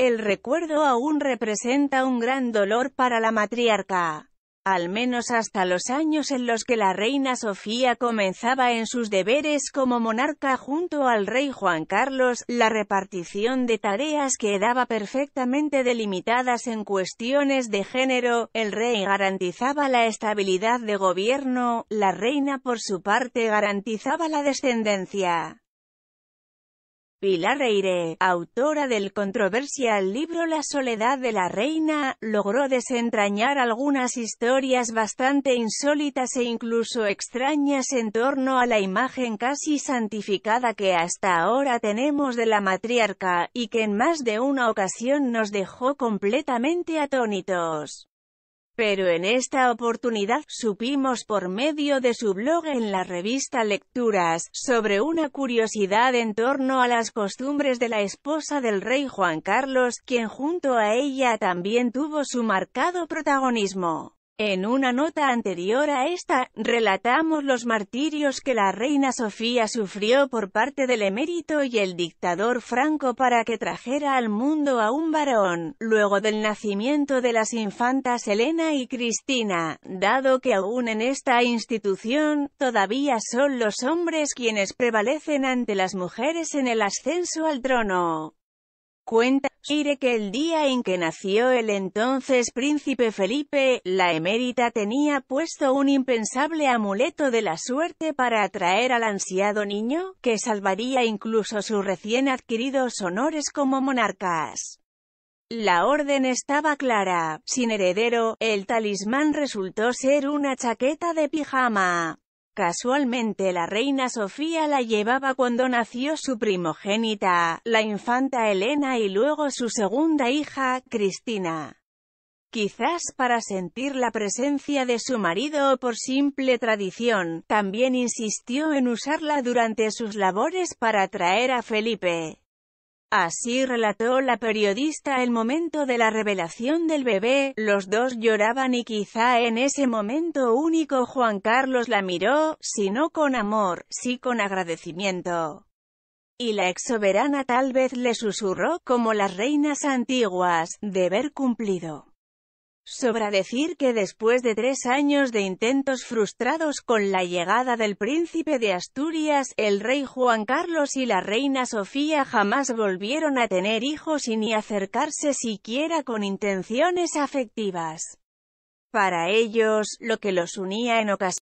El recuerdo aún representa un gran dolor para la matriarca, al menos hasta los años en los que la reina Sofía comenzaba en sus deberes como monarca junto al rey Juan Carlos, la repartición de tareas quedaba perfectamente delimitadas en cuestiones de género, el rey garantizaba la estabilidad de gobierno, la reina por su parte garantizaba la descendencia. Pilar Reire, autora del controversial libro La soledad de la reina, logró desentrañar algunas historias bastante insólitas e incluso extrañas en torno a la imagen casi santificada que hasta ahora tenemos de la matriarca, y que en más de una ocasión nos dejó completamente atónitos. Pero en esta oportunidad, supimos por medio de su blog en la revista Lecturas, sobre una curiosidad en torno a las costumbres de la esposa del rey Juan Carlos, quien junto a ella también tuvo su marcado protagonismo. En una nota anterior a esta, relatamos los martirios que la reina Sofía sufrió por parte del emérito y el dictador Franco para que trajera al mundo a un varón, luego del nacimiento de las infantas Elena y Cristina, dado que aún en esta institución, todavía son los hombres quienes prevalecen ante las mujeres en el ascenso al trono. Cuenta que el día en que nació el entonces príncipe Felipe, la emérita tenía puesto un impensable amuleto de la suerte para atraer al ansiado niño, que salvaría incluso sus recién adquiridos honores como monarcas. La orden estaba clara, sin heredero, el talismán resultó ser una chaqueta de pijama. Casualmente la reina Sofía la llevaba cuando nació su primogénita, la infanta Elena y luego su segunda hija, Cristina. Quizás para sentir la presencia de su marido o por simple tradición, también insistió en usarla durante sus labores para atraer a Felipe. Así relató la periodista el momento de la revelación del bebé, los dos lloraban y quizá en ese momento único Juan Carlos la miró, si no con amor, sí con agradecimiento. Y la ex soberana tal vez le susurró como las reinas antiguas, deber cumplido. Sobra decir que después de tres años de intentos frustrados con la llegada del príncipe de Asturias, el rey Juan Carlos y la reina Sofía jamás volvieron a tener hijos y ni acercarse siquiera con intenciones afectivas. Para ellos, lo que los unía en ocasiones